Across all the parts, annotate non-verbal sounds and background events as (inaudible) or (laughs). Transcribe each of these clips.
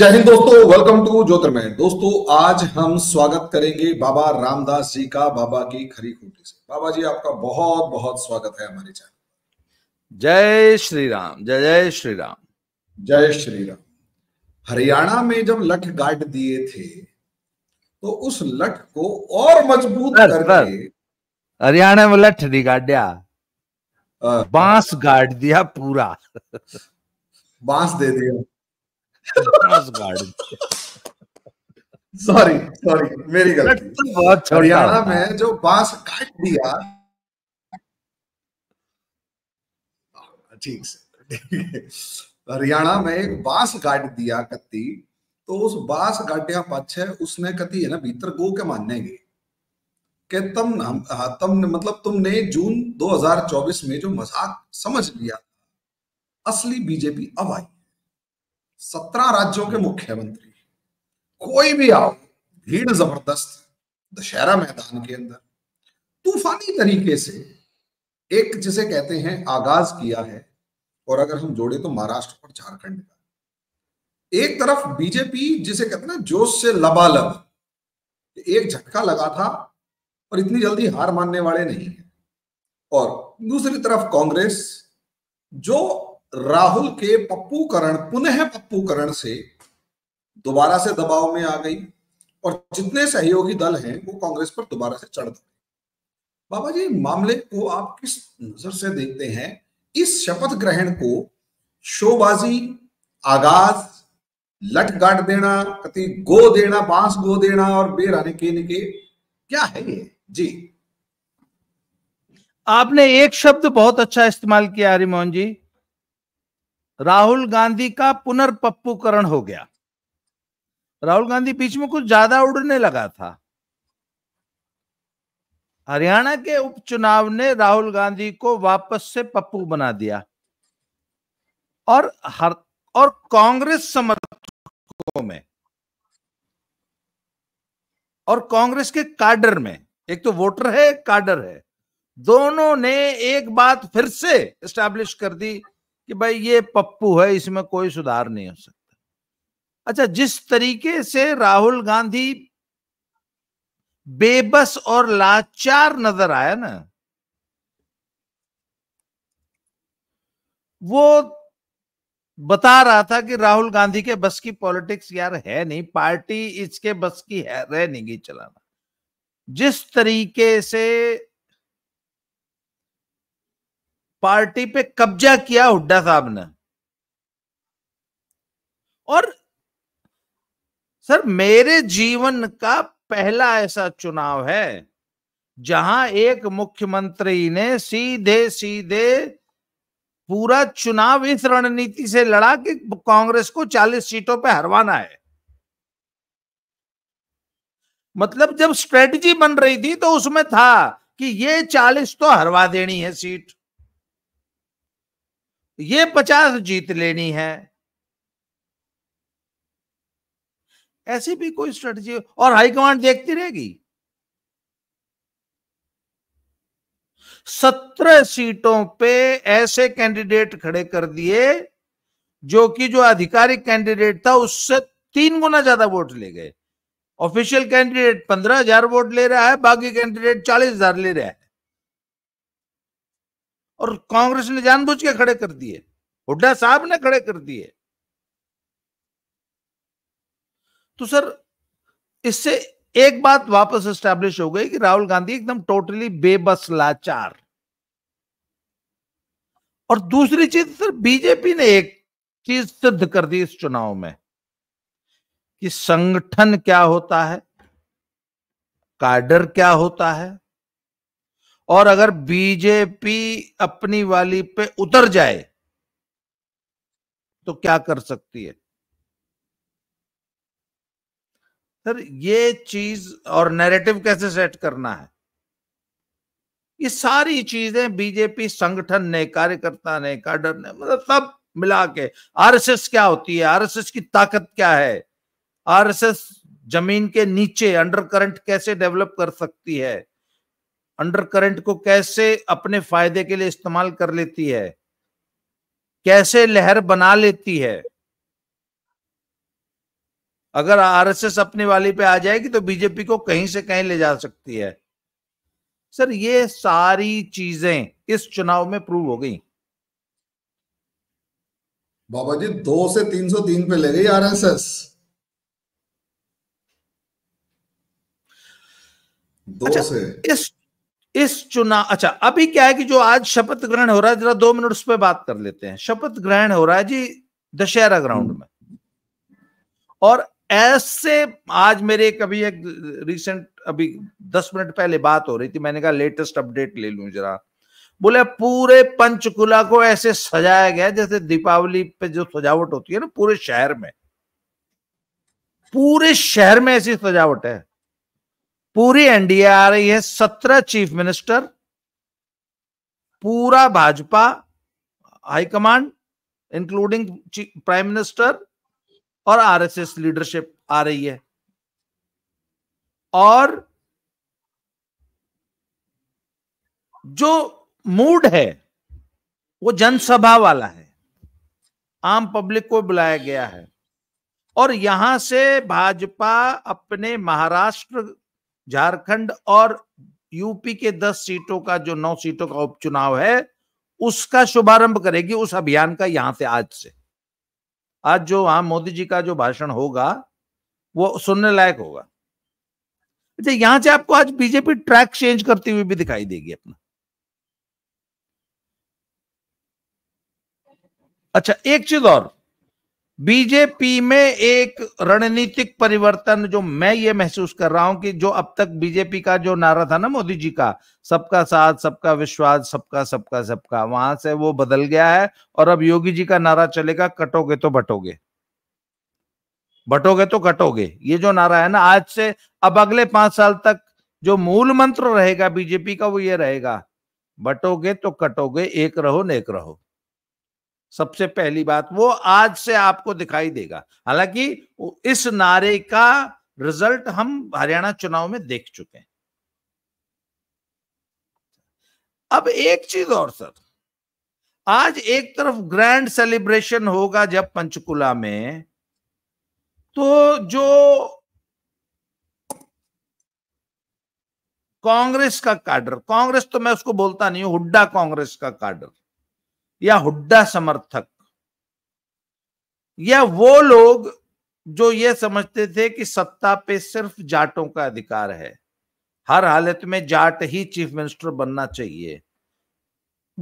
जय हिंद दोस्तों welcome to ज्योतिर्मय दोस्तों आज हम स्वागत करेंगे बाबा रामदास जी का बाबा की खरी खूटी से बाबा जी आपका बहुत बहुत स्वागत है हमारे चैनल जय श्री राम जय जय श्री राम जय श्री राम हरियाणा में जब लठ गाट दिए थे तो उस लठ को और मजबूत करके हरियाणा में लठ नहीं दिया बांस गाड़ दिया पूरा बांस दे दिया सॉरी सॉरी मेरी गलती तो बहुत हरियाणा में जो बांस काट दिया ठीक से हरियाणा में एक बांस काट दिया कत्ती तो उस बांस काटिया है उसने कती है ना भीतर गो के मानने गई तम नाम हम तुम हाँ, मतलब तुमने जून 2024 में जो मजाक समझ लिया असली बीजेपी अब आई सत्रह राज्यों के मुख्यमंत्री कोई भी आओ भीड़ जबरदस्त दशहरा मैदान के अंदर तूफानी तरीके से एक जिसे कहते हैं आगाज किया है और अगर हम जोड़े तो महाराष्ट्र और झारखंड का एक तरफ बीजेपी जिसे कहते हैं ना जोश से लबालब एक झटका लगा था और इतनी जल्दी हार मानने वाले नहीं है और दूसरी तरफ कांग्रेस जो राहुल के पप्पू करण पुनः पप्पू करण से दोबारा से दबाव में आ गई और जितने सहयोगी दल हैं वो कांग्रेस पर दोबारा से चढ़ गए बाबा जी मामले को आप किस नजर से देखते हैं इस शपथ ग्रहण को शोबाजी आगाज लट गाट देना कति गो देना बांस गो देना और बेर आने के निके क्या है ये जी आपने एक शब्द बहुत अच्छा इस्तेमाल किया हरिमोहन जी राहुल गांधी का पुनर्पप्पूकरण हो गया राहुल गांधी बीच में कुछ ज्यादा उड़ने लगा था हरियाणा के उपचुनाव ने राहुल गांधी को वापस से पप्पू बना दिया और हर और कांग्रेस समर्थकों में और कांग्रेस के काडर में एक तो वोटर है काडर है दोनों ने एक बात फिर से स्टैब्लिश कर दी कि भाई ये पप्पू है इसमें कोई सुधार नहीं हो सकता अच्छा जिस तरीके से राहुल गांधी बेबस और लाचार नजर आया ना वो बता रहा था कि राहुल गांधी के बस की पॉलिटिक्स यार है नहीं पार्टी इसके बस की है रह नहीं चलाना जिस तरीके से पार्टी पे कब्जा किया हुड्डा साहब ने और सर मेरे जीवन का पहला ऐसा चुनाव है जहां एक मुख्यमंत्री ने सीधे सीधे पूरा चुनाव इस रणनीति से लड़ा कि कांग्रेस को 40 सीटों पर हरवाना है मतलब जब स्ट्रेटजी बन रही थी तो उसमें था कि ये 40 तो हरवा देनी है सीट ये पचास जीत लेनी है ऐसी भी कोई स्ट्रेटजी और हाईकमांड देखती रहेगी सत्रह सीटों पे ऐसे कैंडिडेट खड़े कर दिए जो कि जो आधिकारिक कैंडिडेट था उससे तीन गुना ज्यादा वोट ले गए ऑफिशियल कैंडिडेट पंद्रह हजार वोट ले रहा है बाकी कैंडिडेट चालीस हजार ले रहा है और कांग्रेस ने जानबूझ के खड़े कर दिए हुड्डा साहब ने खड़े कर दिए तो सर इससे एक बात वापस स्टैब्लिश हो गई कि राहुल गांधी एकदम टोटली बेबस लाचार और दूसरी चीज सर बीजेपी ने एक चीज सिद्ध कर दी इस चुनाव में कि संगठन क्या होता है काडर क्या होता है और अगर बीजेपी अपनी वाली पे उतर जाए तो क्या कर सकती है सर ये चीज और नैरेटिव कैसे सेट करना है ये सारी चीजें बीजेपी संगठन ने कार्यकर्ता ने काडर ने मतलब सब मिला के आरएसएस क्या होती है आरएसएस की ताकत क्या है आरएसएस जमीन के नीचे अंडर करंट कैसे डेवलप कर सकती है अंडर करंट को कैसे अपने फायदे के लिए इस्तेमाल कर लेती है कैसे लहर बना लेती है अगर आरएसएस अपने वाली पे आ जाएगी तो बीजेपी को कहीं से कहीं ले जा सकती है सर ये सारी चीजें इस चुनाव में प्रूव हो गई बाबा जी दो से तीन सौ तीन पे ले गई आरएसएस दो अच्छा, से इस इस चुनाव अच्छा अभी क्या है कि जो आज शपथ ग्रहण हो रहा है जरा दो मिनट उस पर बात कर लेते हैं शपथ ग्रहण हो रहा है जी दशहरा ग्राउंड में और ऐसे आज मेरे एक अभी एक रिसेंट अभी दस मिनट पहले बात हो रही थी मैंने कहा लेटेस्ट अपडेट ले लू जरा बोले पूरे पंचकुला को ऐसे सजाया गया जैसे दीपावली पे जो सजावट होती है ना पूरे शहर में पूरे शहर में ऐसी सजावट है पूरी एनडीए आ रही है सत्रह चीफ मिनिस्टर पूरा Bhajpa high command including prime minister और आरएसएस लीडरशिप आ रही है और जो मूड है वो जनसभा वाला है आम पब्लिक को बुलाया गया है और यहां से भाजपा अपने महाराष्ट्र झारखंड और यूपी के दस सीटों का जो नौ सीटों का उपचुनाव है उसका शुभारंभ करेगी उस अभियान का यहां से आज से आज जो वहां मोदी जी का जो भाषण होगा वो सुनने लायक होगा अच्छा यहां से आपको आज बीजेपी ट्रैक चेंज करती हुई भी दिखाई देगी अपना अच्छा एक चीज और बीजेपी में एक रणनीतिक परिवर्तन जो मैं ये महसूस कर रहा हूं कि जो अब तक बीजेपी का जो नारा था ना मोदी जी का सबका साथ सबका विश्वास सबका सबका सबका वहां से वो बदल गया है और अब योगी जी का नारा चलेगा कटोगे तो बटोगे बटोगे तो कटोगे ये जो नारा है ना आज से अब अगले पांच साल तक जो मूल मंत्र रहेगा बीजेपी का वो ये रहेगा बटोगे तो कटोगे एक रहो नेक रहो सबसे पहली बात वो आज से आपको दिखाई देगा हालांकि इस नारे का रिजल्ट हम हरियाणा चुनाव में देख चुके हैं अब एक चीज और सर आज एक तरफ ग्रैंड सेलिब्रेशन होगा जब पंचकुला में तो जो कांग्रेस का कार्डर कांग्रेस तो मैं उसको बोलता नहीं हूं हुड्डा कांग्रेस का कार्डर या हुड्डा समर्थक या वो लोग जो ये समझते थे कि सत्ता पे सिर्फ जाटों का अधिकार है हर हालत में जाट ही चीफ मिनिस्टर बनना चाहिए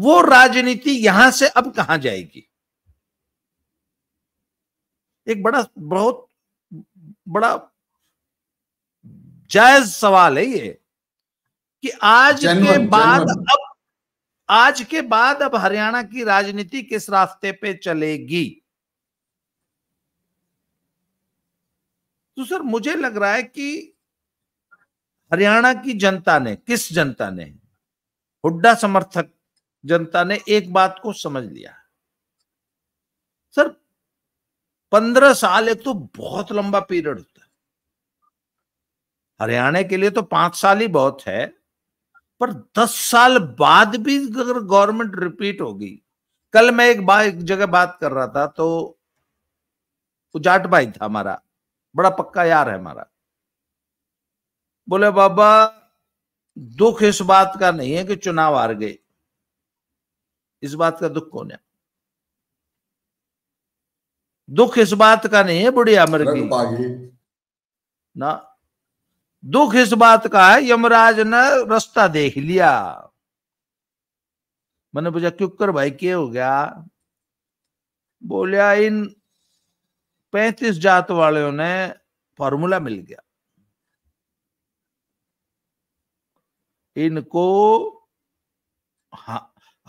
वो राजनीति यहां से अब कहा जाएगी एक बड़ा बहुत बड़ा जायज सवाल है ये कि आज के बाद अब आज के बाद अब हरियाणा की राजनीति किस रास्ते पे चलेगी तो सर मुझे लग रहा है कि हरियाणा की जनता ने किस जनता ने हुड्डा समर्थक जनता ने एक बात को समझ लिया सर पंद्रह साल एक तो बहुत लंबा पीरियड होता है हरियाणा के लिए तो पांच साल ही बहुत है पर 10 साल बाद भी अगर गवर्नमेंट रिपीट होगी कल मैं एक बात एक जगह बात कर रहा था तो जाट भाई था हमारा बड़ा पक्का यार है हमारा बोले बाबा दुख इस बात का नहीं है कि चुनाव हार गए इस बात का दुख कौन है दुख इस बात का नहीं है बुढ़िया मर गई ना दुख इस बात का है यमराज ने रास्ता देख लिया मैंने पूछा क्यों कर भाई क्या हो गया बोलिया इन पैतीस जात वालों ने फॉर्मूला मिल गया इनको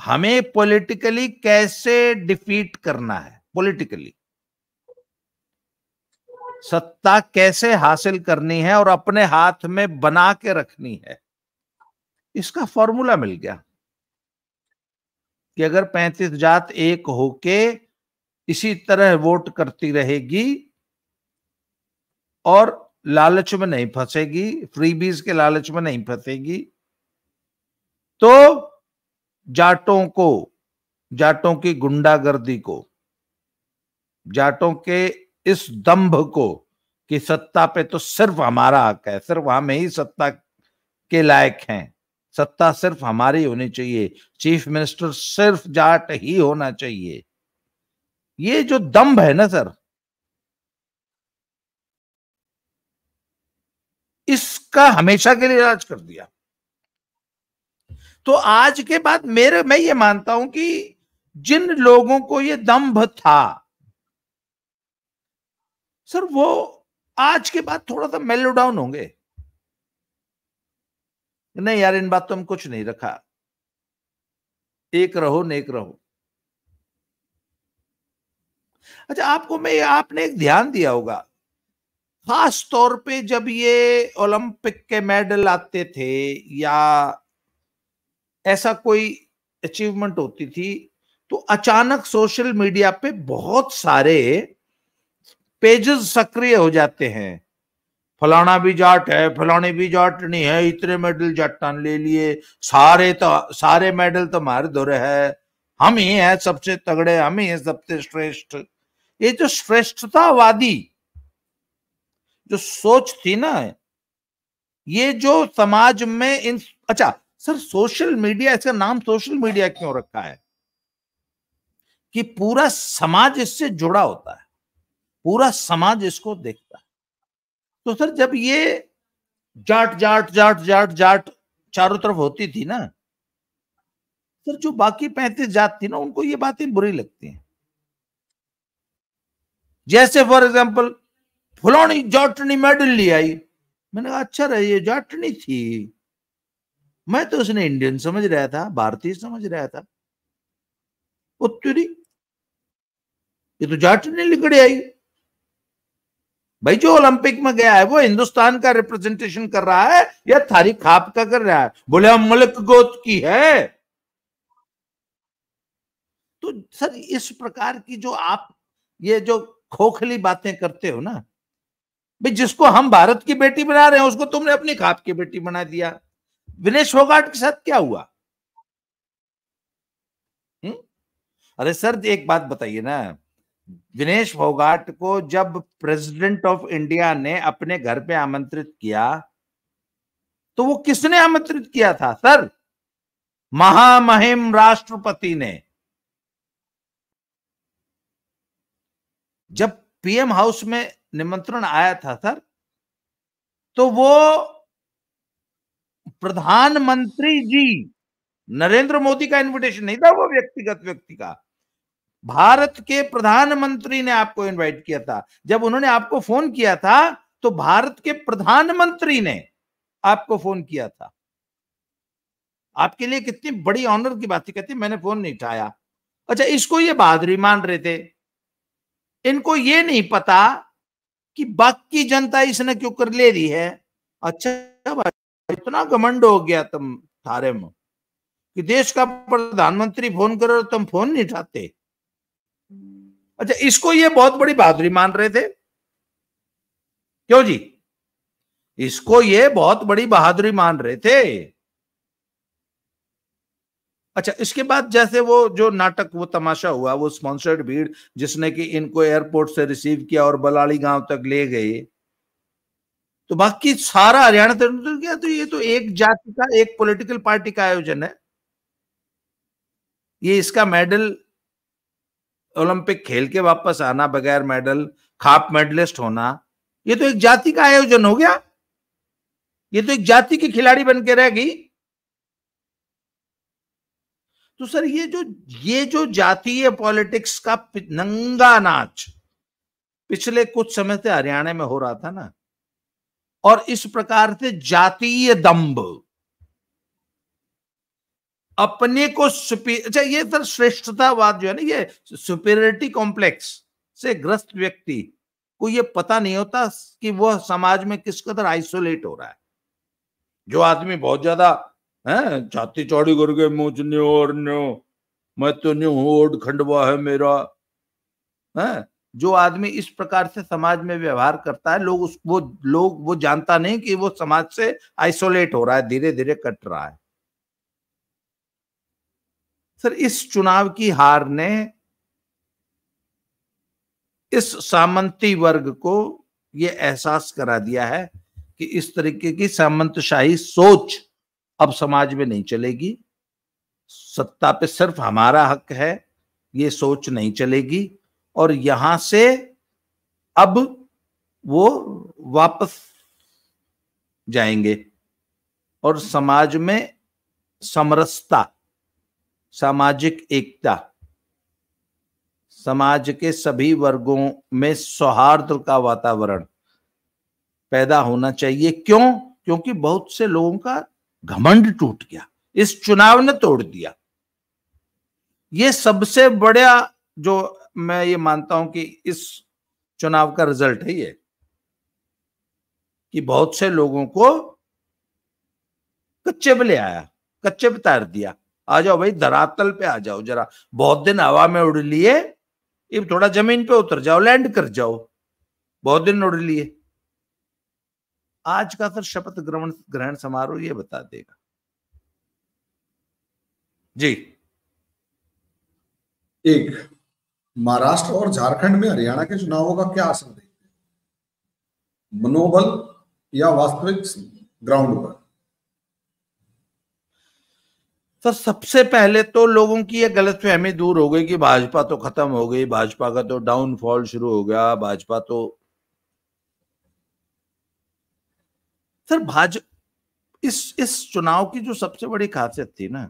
हमें पॉलिटिकली कैसे डिफीट करना है पॉलिटिकली सत्ता कैसे हासिल करनी है और अपने हाथ में बना के रखनी है इसका फॉर्मूला मिल गया कि अगर पैंतीस जात एक होके इसी तरह वोट करती रहेगी और लालच में नहीं फंसेगी फ्रीबीज के लालच में नहीं फंसेगी तो जाटों को जाटों की गुंडागर्दी को जाटों के इस दंभ को कि सत्ता पे तो सिर्फ हमारा हक है सिर्फ हम ही सत्ता के लायक हैं सत्ता सिर्फ हमारी होनी चाहिए चीफ मिनिस्टर सिर्फ जाट ही होना चाहिए ये जो दम्भ है ना सर इसका हमेशा के लिए राज कर दिया तो आज के बाद मेरे मैं ये मानता हूं कि जिन लोगों को ये दम्भ था सर वो आज के बाद थोड़ा सा मेलो डाउन होंगे नहीं यार इन बातों में कुछ नहीं रखा एक रहो नेक रहो अच्छा आपको मैं आपने एक ध्यान दिया होगा खास तौर पे जब ये ओलंपिक के मेडल आते थे या ऐसा कोई अचीवमेंट होती थी तो अचानक सोशल मीडिया पे बहुत सारे पेजेस सक्रिय हो जाते हैं फलाना भी जाट है फलाने भी जाट नहीं है इतने मेडल जाटा ले लिए सारे तो सारे मेडल तो हमारे दौरे है हम ही है सबसे तगड़े हम ही है सबसे श्रेष्ठ ये जो श्रेष्ठतावादी जो सोच थी ना ये जो समाज में इन अच्छा सर सोशल मीडिया इसका नाम सोशल मीडिया क्यों रखा है कि पूरा समाज इससे जुड़ा होता है पूरा समाज इसको देखता है तो सर जब ये जाट जाट जाट जाट जाट चारों तरफ होती थी ना सर जो बाकी पैंतीस जात थी ना उनको ये बातें बुरी लगती हैं जैसे फॉर एग्जाम्पल फुलौनी जाटनी मेडल ले आई मैंने कहा अच्छा रहा ये जाटनी थी मैं तो उसने इंडियन समझ रहा था भारतीय समझ रहा था उत्तरी ये तो जाटनी लिखड़े आई भाई जो ओलंपिक में गया है वो हिंदुस्तान का रिप्रेजेंटेशन कर रहा है या थारी खाप का कर रहा है बोले हम मुल्क गोत की है तो सर इस प्रकार की जो आप ये जो खोखली बातें करते हो ना भाई जिसको हम भारत की बेटी बना रहे हैं उसको तुमने अपनी खाप की बेटी बना दिया विनेश होगाट के साथ क्या हुआ हुँ? हम्म? अरे सर एक बात बताइए ना विनेश फोगाट को जब प्रेसिडेंट ऑफ इंडिया ने अपने घर पे आमंत्रित किया तो वो किसने आमंत्रित किया था सर महामहिम राष्ट्रपति ने जब पीएम हाउस में निमंत्रण आया था सर तो वो प्रधानमंत्री जी नरेंद्र मोदी का इनविटेशन नहीं था वो व्यक्तिगत व्यक्ति का भारत के प्रधानमंत्री ने आपको इनवाइट किया था जब उन्होंने आपको फोन किया था तो भारत के प्रधानमंत्री ने आपको फोन किया था आपके लिए कितनी बड़ी ऑनर की बात थी कहती मैंने फोन नहीं उठाया अच्छा इसको ये बहादुरी मान रहे थे इनको ये नहीं पता कि बाकी जनता इसने क्यों कर ले रही है अच्छा भाई इतना घमंड हो गया तुम थारे में कि देश का प्रधानमंत्री फोन करो तुम फोन नहीं उठाते अच्छा इसको ये बहुत बड़ी बहादुरी मान रहे थे क्यों जी इसको ये बहुत बड़ी बहादुरी मान रहे थे अच्छा इसके बाद जैसे वो जो नाटक वो तमाशा हुआ वो स्पॉन्सर्ड भीड़ जिसने कि इनको एयरपोर्ट से रिसीव किया और बलाड़ी गांव तक ले गए तो बाकी सारा हरियाणा तंत्र गया तो ये तो एक जाति का एक पॉलिटिकल पार्टी का आयोजन है ये इसका मेडल ओलंपिक खेल के वापस आना बगैर मेडल खाप मेडलिस्ट होना ये तो एक जाति का आयोजन हो गया ये तो एक जाति के खिलाड़ी बन के रह गई तो सर ये जो ये जो जातीय पॉलिटिक्स का नंगा नाच पिछले कुछ समय से हरियाणा में हो रहा था ना और इस प्रकार से जातीय दम्भ अपने को अच्छा ये सर श्रेष्ठतावाद जो है ना ये सुपेरिटी कॉम्प्लेक्स से ग्रस्त व्यक्ति को ये पता नहीं होता कि वह समाज में किस कदर आइसोलेट हो रहा है जो आदमी बहुत ज्यादा है छाती चौड़ी करके मुझ न्यो और न्यो मैं तो न्यू हूं खंडवा है मेरा है जो आदमी इस प्रकार से समाज में व्यवहार करता है लोग उस वो लोग वो जानता नहीं कि वो समाज से आइसोलेट हो रहा है धीरे धीरे कट रहा है सर इस चुनाव की हार ने इस सामंती वर्ग को यह एहसास करा दिया है कि इस तरीके की सामंतशाही सोच अब समाज में नहीं चलेगी सत्ता पे सिर्फ हमारा हक है ये सोच नहीं चलेगी और यहां से अब वो वापस जाएंगे और समाज में समरसता सामाजिक एकता समाज के सभी वर्गों में सौहार्द का वातावरण पैदा होना चाहिए क्यों क्योंकि बहुत से लोगों का घमंड टूट गया इस चुनाव ने तोड़ दिया ये सबसे बड़ा जो मैं ये मानता हूं कि इस चुनाव का रिजल्ट है ये कि बहुत से लोगों को कच्चे बले ले आया कच्चे बतार दिया आ जाओ भाई धरातल पे आ जाओ जरा बहुत दिन हवा में उड़ लिए इब थोड़ा जमीन पे उतर जाओ लैंड कर जाओ बहुत दिन उड़ लिए आज का सर शपथ ग्रहण ग्रहण समारोह ये बता देगा जी एक महाराष्ट्र और झारखंड में हरियाणा के चुनावों का क्या असर देखते हैं मनोबल या वास्तविक ग्राउंड पर सर सबसे पहले तो लोगों की ये गलत फहमी दूर हो गई कि भाजपा तो खत्म हो गई भाजपा का तो डाउनफॉल शुरू हो गया भाजपा तो सर भाज इस इस चुनाव की जो सबसे बड़ी खासियत थी ना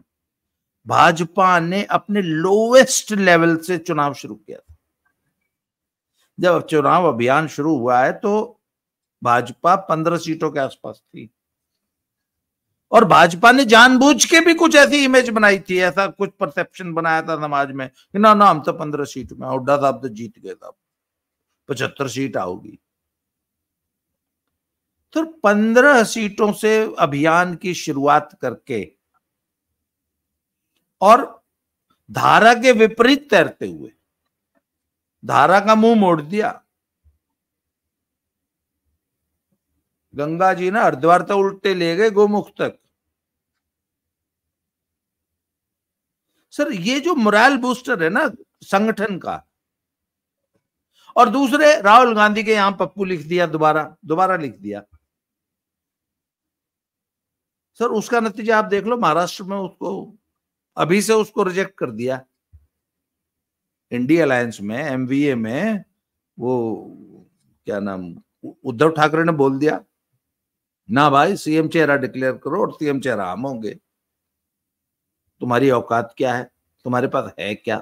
भाजपा ने अपने लोवेस्ट लेवल से चुनाव शुरू किया था जब चुनाव अभियान शुरू हुआ है तो भाजपा पंद्रह सीटों के आसपास थी और भाजपा ने जानबूझ के भी कुछ ऐसी इमेज बनाई थी ऐसा कुछ परसेप्शन बनाया था समाज में कि ना ना हम तो पंद्रह सीट में हुड्डा साहब तो जीत गए साहब पचहत्तर सीट आओगी तो पंद्रह सीटों से अभियान की शुरुआत करके और धारा के विपरीत तैरते हुए धारा का मुंह मोड़ दिया गंगा जी ना हरिद्वार तो उल्टे ले गए गोमुख तक सर ये जो मोरल बूस्टर है ना संगठन का और दूसरे राहुल गांधी के यहां पप्पू लिख दिया दोबारा दोबारा लिख दिया सर उसका नतीजा आप देख लो महाराष्ट्र में उसको अभी से उसको रिजेक्ट कर दिया इंडिया अलायंस में एमवीए में वो क्या नाम उद्धव ठाकरे ने बोल दिया ना भाई सीएम चेहरा डिक्लेयर करो और सीएम चेहरा हम होंगे तुम्हारी औकात क्या है तुम्हारे पास है क्या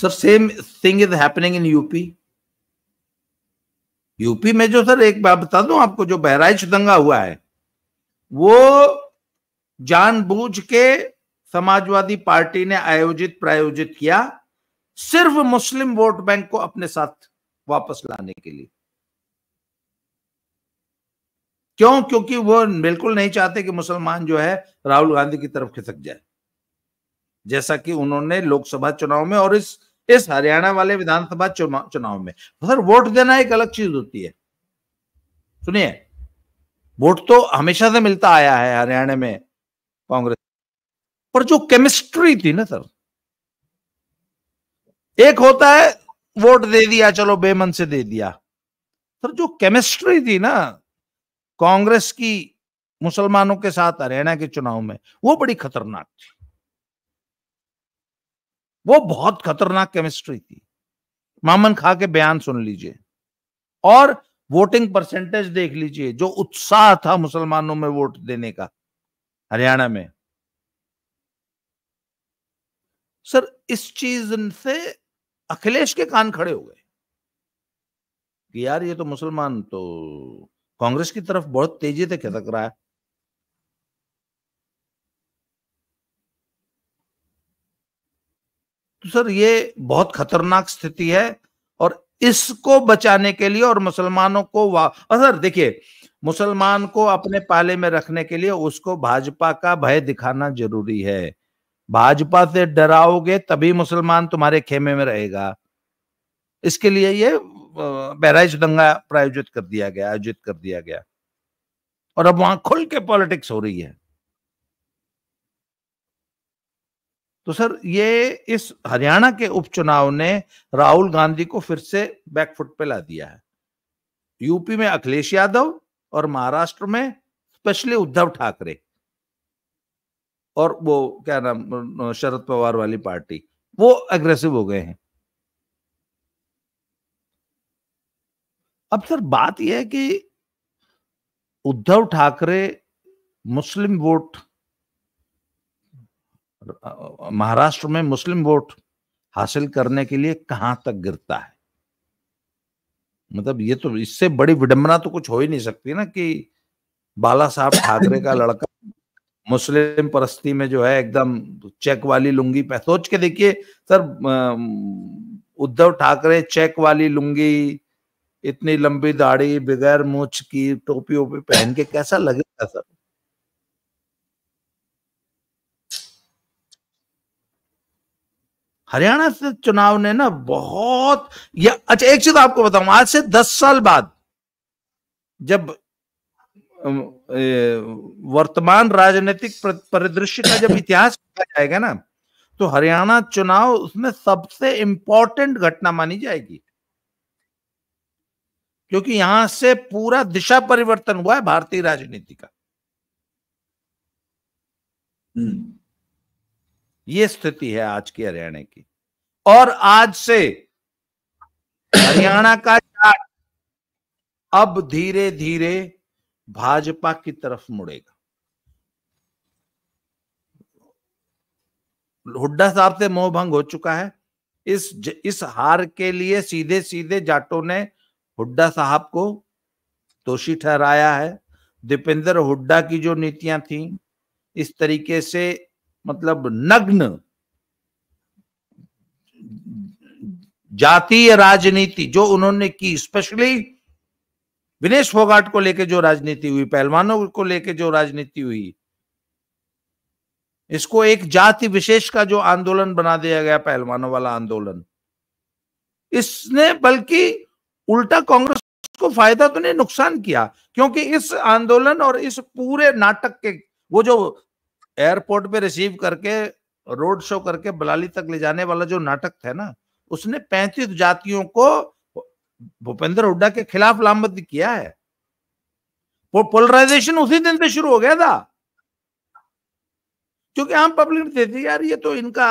sir same thing is happening in UP UP में जो सर एक बात बता दूं आपको जो बहराइच दंगा हुआ है वो जानबूझ के समाजवादी पार्टी ने आयोजित प्रायोजित किया सिर्फ मुस्लिम वोट बैंक को अपने साथ वापस लाने के लिए क्यों क्योंकि वो बिल्कुल नहीं चाहते कि मुसलमान जो है राहुल गांधी की तरफ खिसक जाए जैसा कि उन्होंने लोकसभा चुनाव में और इस इस हरियाणा वाले विधानसभा चुनाव में सर वोट देना एक अलग चीज होती है सुनिए वोट तो हमेशा से मिलता आया है हरियाणा में कांग्रेस पर जो केमिस्ट्री थी ना सर एक होता है वोट दे दिया चलो बेमन से दे दिया सर जो केमिस्ट्री थी ना कांग्रेस की मुसलमानों के साथ हरियाणा के चुनाव में वो बड़ी खतरनाक थी वो बहुत खतरनाक केमिस्ट्री थी मामन खा के बयान सुन लीजिए और वोटिंग परसेंटेज देख लीजिए जो उत्साह था मुसलमानों में वोट देने का हरियाणा में सर इस चीज से अखिलेश के कान खड़े हो गए कि यार ये तो मुसलमान तो कांग्रेस की तरफ बहुत तेजी से खिसक रहा है तो सर ये बहुत खतरनाक स्थिति है और इसको बचाने के लिए और मुसलमानों को सर देखिए मुसलमान को अपने पाले में रखने के लिए उसको भाजपा का भय दिखाना जरूरी है भाजपा से डराओगे तभी मुसलमान तुम्हारे खेमे में रहेगा इसके लिए ये बहराइच दंगा प्रायोजित कर दिया गया आयोजित कर दिया गया और अब वहां खुल के पॉलिटिक्स हो रही है तो सर ये इस हरियाणा के उपचुनाव ने राहुल गांधी को फिर से बैकफुट पे ला दिया है यूपी में अखिलेश यादव और महाराष्ट्र में स्पेशली उद्धव ठाकरे और वो क्या नाम शरद पवार वाली पार्टी वो एग्रेसिव हो गए हैं अब सर बात यह है कि उद्धव ठाकरे मुस्लिम वोट महाराष्ट्र में मुस्लिम वोट हासिल करने के लिए कहां तक गिरता है मतलब ये तो इससे बड़ी विडंबना तो कुछ हो ही नहीं सकती ना कि बाला साहब ठाकरे का लड़का मुस्लिम परस्ती में जो है एकदम चेक वाली लुंगी पह सोच के देखिए सर उद्धव ठाकरे चेक वाली लुंगी इतनी लंबी दाढ़ी बगैर मूछ की टोपी ओपी पहन के कैसा लगेगा सर हरियाणा से चुनाव ने ना बहुत या अच्छा एक चीज आपको बताऊं आज से दस साल बाद जब वर्तमान राजनीतिक परिदृश्य का जब इतिहास पढ़ा जाएगा ना तो हरियाणा चुनाव उसमें सबसे इंपॉर्टेंट घटना मानी जाएगी क्योंकि यहां से पूरा दिशा परिवर्तन हुआ है भारतीय राजनीति का हम्म। ये स्थिति है आज की हरियाणा की और आज से हरियाणा का चार्ट अब धीरे धीरे भाजपा की तरफ मुड़ेगा हुड्डा साहब से मोहभंग हो चुका है इस इस हार के लिए सीधे सीधे जाटों ने हुड्डा साहब को दोषी ठहराया है दीपेंद्र हुड्डा की जो नीतियां थी इस तरीके से मतलब नग्न जातीय राजनीति जो उन्होंने की स्पेशली विनेश फोगाट को लेकर जो राजनीति हुई पहलवानों को लेकर जो राजनीति हुई इसको एक जाति विशेष का जो आंदोलन बना दिया गया पहलवानों वाला आंदोलन इसने बल्कि उल्टा कांग्रेस को फायदा तो नहीं नुकसान किया क्योंकि इस आंदोलन और इस पूरे नाटक के वो जो एयरपोर्ट पे रिसीव करके रोड शो करके बलाली तक ले जाने वाला जो नाटक था ना उसने पैंतीस जातियों को भूपेंद्र हुड्डा के खिलाफ लामबद्ध किया है वो पोलराइजेशन उसी दिन से शुरू हो गया था क्योंकि आम पब्लिक देती यार ये तो इनका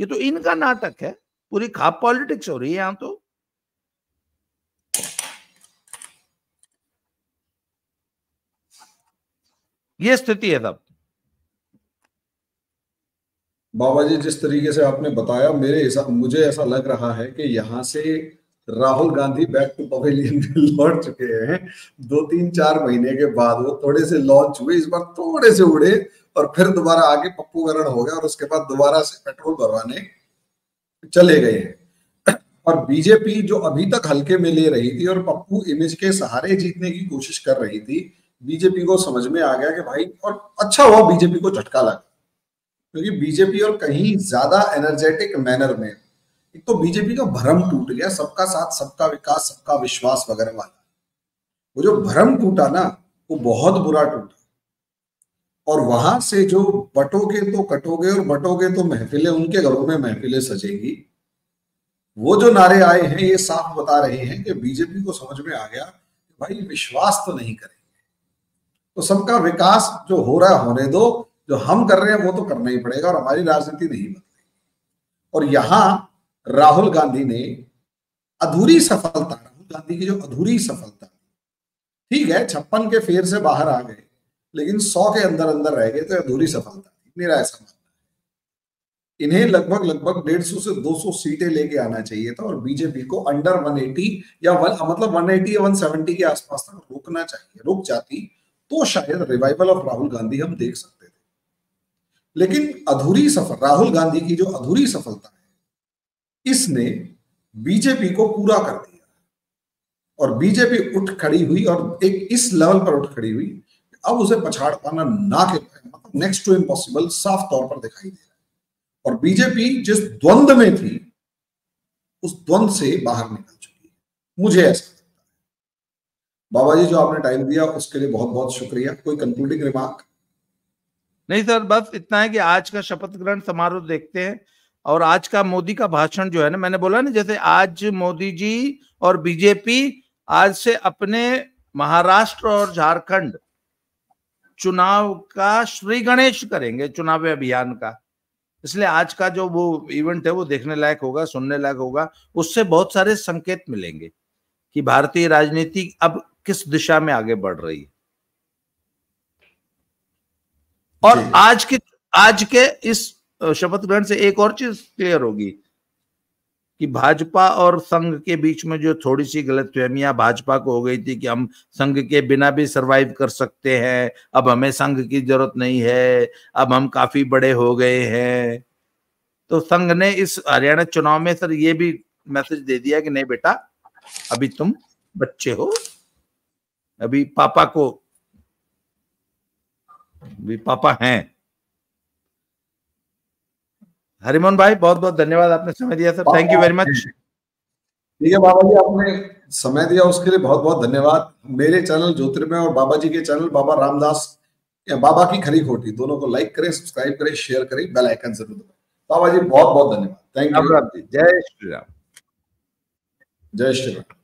ये तो इनका नाटक है पूरी खाप पॉलिटिक्स हो रही है यहां तो ये स्थिति है तब बाबा जी जिस तरीके से आपने बताया मेरे हिसाब मुझे ऐसा लग रहा है कि यहाँ से Rahul Gandhi back to pavilion में (laughs) लौट चुके हैं दो तीन चार महीने के बाद वो थोड़े से लॉन्च हुए इस बार थोड़े से उड़े और फिर दोबारा आगे पप्पू वरण हो गया और उसके बाद दोबारा से पेट्रोल भरवाने चले गए हैं (clears throat) और बीजेपी जो अभी तक हल्के में ले रही थी और पप्पू इमेज के सहारे जीतने की कोशिश कर रही थी बीजेपी को समझ में आ गया कि भाई और अच्छा हुआ बीजेपी को झटका लगा क्योंकि बीजेपी और कहीं ज्यादा एनर्जेटिक मैनर में एक तो बीजेपी का भ्रम टूट गया सबका साथ सबका विकास सबका विश्वास वगैरह वाला वो जो भ्रम टूटा ना वो बहुत बुरा टूटा और वहां से जो बटोगे तो कटोगे और बटोगे तो महफिलें उनके घरों में महफिलें सजेगी वो जो नारे आए हैं ये साफ बता रहे हैं कि बीजेपी को समझ में आ गया भाई विश्वास तो नहीं करे तो सबका विकास जो हो रहा है होने दो जो हम कर रहे हैं वो तो करना ही पड़ेगा और हमारी राजनीति नहीं बदलेगी और यहाँ राहुल गांधी ने अधूरी सफलता राहुल गांधी की जो अधूरी सफलता ठीक है छप्पन के फेर से बाहर आ गए लेकिन सौ के अंदर अंदर रह गए तो अधूरी सफलता मेरा ऐसा मानना है इन्हें लगभग लगभग डेढ़ सौ से दो सौ सीटें लेके आना चाहिए था और बीजेपी को अंडर 180 या वन, मतलब 180 या 170 के आसपास तक रोकना चाहिए रुक जाती तो शायद रिवाइवल ऑफ राहुल गांधी हम देख सकते थे लेकिन अधूरी सफल राहुल गांधी की जो अधूरी सफलता है इसने बीजेपी को पूरा कर दिया और बीजेपी उठ खड़ी हुई और एक इस लेवल पर उठ खड़ी हुई अब उसे पछाड़ पाना ना के मतलब नेक्स्ट टू इम्पॉसिबल साफ तौर पर दिखाई दे रहा है और बीजेपी जिस द्वंद में थी उस द्वंद से बाहर निकल चुकी है मुझे ऐसा बाबा जी जो आपने टाइम दिया उसके लिए बहुत बहुत शुक्रिया कोई कंक्लूडिंग रिमार्क नहीं सर बस इतना है कि आज का शपथ ग्रहण समारोह देखते हैं और आज का मोदी का भाषण जो है ना मैंने बोला ना जैसे आज मोदी जी और बीजेपी आज से अपने महाराष्ट्र और झारखंड चुनाव का श्री गणेश करेंगे चुनावी अभियान का इसलिए आज का जो वो इवेंट है वो देखने लायक होगा सुनने लायक होगा उससे बहुत सारे संकेत मिलेंगे कि भारतीय राजनीति अब किस दिशा में आगे बढ़ रही है और आज के आज के इस शपथ ग्रहण से एक और चीज क्लियर होगी कि भाजपा और संघ के बीच में जो थोड़ी सी गलतफहमियां भाजपा को हो गई थी कि हम संघ के बिना भी सरवाइव कर सकते हैं अब हमें संघ की जरूरत नहीं है अब हम काफी बड़े हो गए हैं तो संघ ने इस हरियाणा चुनाव में सर ये भी मैसेज दे दिया कि नहीं बेटा अभी तुम बच्चे हो अभी पापा को भी पापा हैं हरिमोहन भाई बहुत बहुत धन्यवाद आपने समय दिया sir thank you very much ठीक है बाबा जी आपने समय दिया उसके लिए बहुत बहुत धन्यवाद मेरे चैनल ज्योतिर्मय और बाबा जी के चैनल बाबा रामदास या बाबा की खरी खोटी दोनों को लाइक करें सब्सक्राइब करें शेयर करें बेल आइकन जरूर दबाएं बाबा जी बहुत बहुत धन्यवाद थैंक यू जय श्री राम जय श्री राम